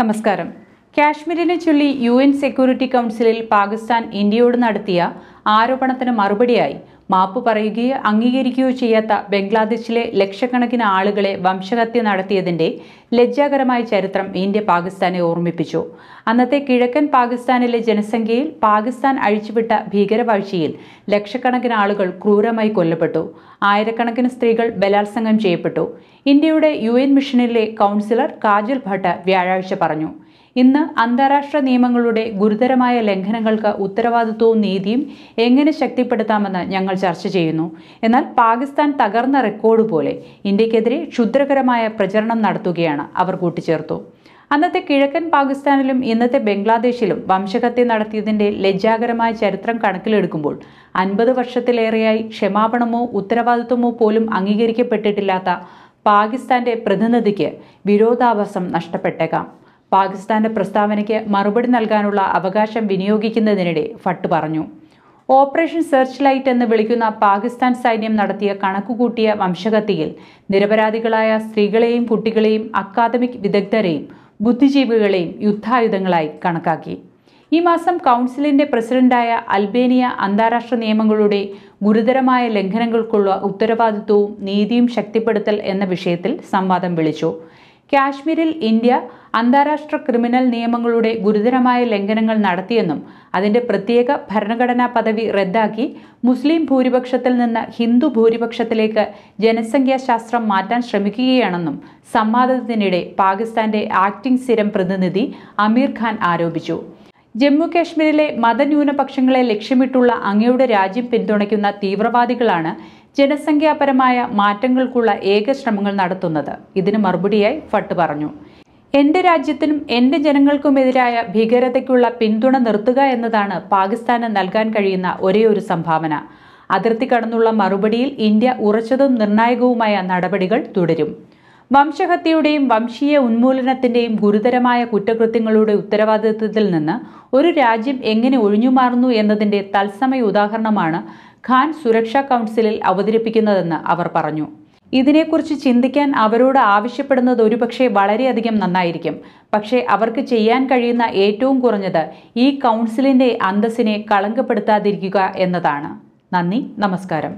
നമസ്കാരം കാശ്മീരിനെ ചൊല്ലി U N security കൗൺസിലിൽ പാകിസ്ഥാൻ ഇന്ത്യയോട് നടത്തിയ ആരോപണത്തിന് മറുപടിയായി മാപ്പ് പറയുകയോ അംഗീകരിക്കുകയോ ചെയ്യാത്ത ബംഗ്ലാദേശിലെ ലക്ഷക്കണക്കിന് ആളുകളെ വംശഹത്യ നടത്തിയതിന്റെ ലജ്ജാകരമായ ചരിത്രം ഇന്ത്യ പാകിസ്ഥാനെ ഓർമ്മിപ്പിച്ചു അന്നത്തെ കിഴക്കൻ പാകിസ്ഥാനിലെ ജനസംഖ്യയിൽ പാകിസ്ഥാൻ അഴിച്ചുവിട്ട ഭീകരവാഴ്ചയിൽ ലക്ഷക്കണക്കിന് ആളുകൾ ക്രൂരമായി കൊല്ലപ്പെട്ടു ആയിരക്കണക്കിന് സ്ത്രീകൾ ബലാത്സംഗം ചെയ്യപ്പെട്ടു ഇന്ത്യയുടെ യു മിഷനിലെ കൗൺസിലർ കാജൽ ഭട്ട് വ്യാഴാഴ്ച പറഞ്ഞു ഇന്ന് അന്താരാഷ്ട്ര നിയമങ്ങളുടെ ഗുരുതരമായ ലംഘനങ്ങൾക്ക് ഉത്തരവാദിത്വവും നീതിയും എങ്ങനെ ശക്തിപ്പെടുത്താമെന്ന് ഞങ്ങൾ ചർച്ച ചെയ്യുന്നു എന്നാൽ പാകിസ്ഥാൻ തകർന്ന റെക്കോർഡ് പോലെ ഇന്ത്യക്കെതിരെ ക്ഷുദ്രകരമായ പ്രചരണം നടത്തുകയാണ് അവർ കൂട്ടിച്ചേർത്തു അന്നത്തെ കിഴക്കൻ പാകിസ്ഥാനിലും ഇന്നത്തെ ബംഗ്ലാദേശിലും വംശഹത്യ നടത്തിയതിന്റെ ലജ്ജാകരമായ ചരിത്രം കണക്കിലെടുക്കുമ്പോൾ അൻപത് വർഷത്തിലേറെയായി ക്ഷമാപണമോ ഉത്തരവാദിത്വമോ പോലും അംഗീകരിക്കപ്പെട്ടിട്ടില്ലാത്ത പാകിസ്ഥാന്റെ പ്രതിനിധിക്ക് വിരോധാഭാസം നഷ്ടപ്പെട്ടേക്കാം പാകിസ്ഥാന്റെ പ്രസ്താവനയ്ക്ക് മറുപടി നൽകാനുള്ള അവകാശം വിനിയോഗിക്കുന്നതിനിടെ ഫട്ട് പറഞ്ഞു ഓപ്പറേഷൻ സെർച്ച് ലൈറ്റ് എന്ന് വിളിക്കുന്ന പാകിസ്ഥാൻ സൈന്യം നടത്തിയ കണക്കുകൂട്ടിയ വംശകത്തിയിൽ നിരപരാധികളായ സ്ത്രീകളെയും കുട്ടികളെയും അക്കാദമിക് വിദഗ്ധരെയും ബുദ്ധിജീവികളെയും യുദ്ധായുധങ്ങളായി കണക്കാക്കി ഈ മാസം കൗൺസിലിന്റെ പ്രസിഡന്റായ അൽബേനിയ അന്താരാഷ്ട്ര നിയമങ്ങളുടെ ഗുരുതരമായ ലംഘനങ്ങൾക്കുള്ള ഉത്തരവാദിത്വവും നീതിയും ശക്തിപ്പെടുത്തൽ എന്ന വിഷയത്തിൽ സംവാദം വിളിച്ചു കാശ്മീരിൽ ഇന്ത്യ അന്താരാഷ്ട്ര ക്രിമിനൽ നിയമങ്ങളുടെ ഗുരുതരമായ ലംഘനങ്ങൾ നടത്തിയെന്നും അതിന്റെ പ്രത്യേക ഭരണഘടനാ പദവി റദ്ദാക്കി മുസ്ലിം ഭൂരിപക്ഷത്തിൽ നിന്ന് ഹിന്ദു ഭൂരിപക്ഷത്തിലേക്ക് ജനസംഖ്യാശാസ്ത്രം മാറ്റാൻ ശ്രമിക്കുകയാണെന്നും സംവാദത്തിനിടെ പാകിസ്ഥാന്റെ ആക്ടിംഗ് സ്ഥിരം പ്രതിനിധി അമീർ ഖാൻ ആരോപിച്ചു ജമ്മു കാശ്മീരിലെ മതന്യൂനപക്ഷങ്ങളെ ലക്ഷ്യമിട്ടുള്ള അങ്ങയുടെ രാജ്യം പിന്തുണയ്ക്കുന്ന തീവ്രവാദികളാണ് ജനസംഖ്യാപരമായ മാറ്റങ്ങൾക്കുള്ള ഏക ശ്രമങ്ങൾ നടത്തുന്നത് ഇതിന് മറുപടിയായി ഫട്ട് പറഞ്ഞു എൻ്റെ രാജ്യത്തിനും എൻ്റെ ജനങ്ങൾക്കുമെതിരായ ഭീകരതയ്ക്കുള്ള പിന്തുണ നിർത്തുക എന്നതാണ് പാകിസ്ഥാന് നൽകാൻ കഴിയുന്ന ഒരേ ഒരു സംഭാവന അതിർത്തി കടന്നുള്ള മറുപടിയിൽ ഇന്ത്യ ഉറച്ചതും നിർണായകവുമായ നടപടികൾ തുടരും വംശഹത്യയുടെയും വംശീയ ഉന്മൂലനത്തിന്റെയും ഗുരുതരമായ കുറ്റകൃത്യങ്ങളുടെ ഉത്തരവാദിത്വത്തിൽ നിന്ന് ഒരു രാജ്യം എങ്ങനെ ഒഴിഞ്ഞുമാറുന്നു എന്നതിന്റെ തത്സമയ ഉദാഹരണമാണ് ഖാൻ സുരക്ഷാ കൗൺസിലിൽ അവതരിപ്പിക്കുന്നതെന്ന് അവർ പറഞ്ഞു ഇതിനെക്കുറിച്ച് ചിന്തിക്കാൻ അവരോട് ആവശ്യപ്പെടുന്നത് ഒരുപക്ഷെ വളരെയധികം നന്നായിരിക്കും പക്ഷേ അവർക്ക് ചെയ്യാൻ കഴിയുന്ന ഏറ്റവും കുറഞ്ഞത് ഈ കൗൺസിലിൻ്റെ അന്തസ്സിനെ കളങ്കപ്പെടുത്താതിരിക്കുക എന്നതാണ് നന്ദി നമസ്കാരം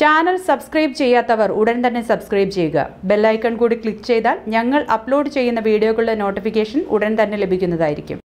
ചാനൽ സബ്സ്ക്രൈബ് ചെയ്യാത്തവർ ഉടൻ തന്നെ സബ്സ്ക്രൈബ് ചെയ്യുക ബെല്ലൈക്കൺ കൂടി ക്ലിക്ക് ചെയ്താൽ ഞങ്ങൾ അപ്ലോഡ് ചെയ്യുന്ന വീഡിയോകളുടെ നോട്ടിഫിക്കേഷൻ ഉടൻ തന്നെ ലഭിക്കുന്നതായിരിക്കും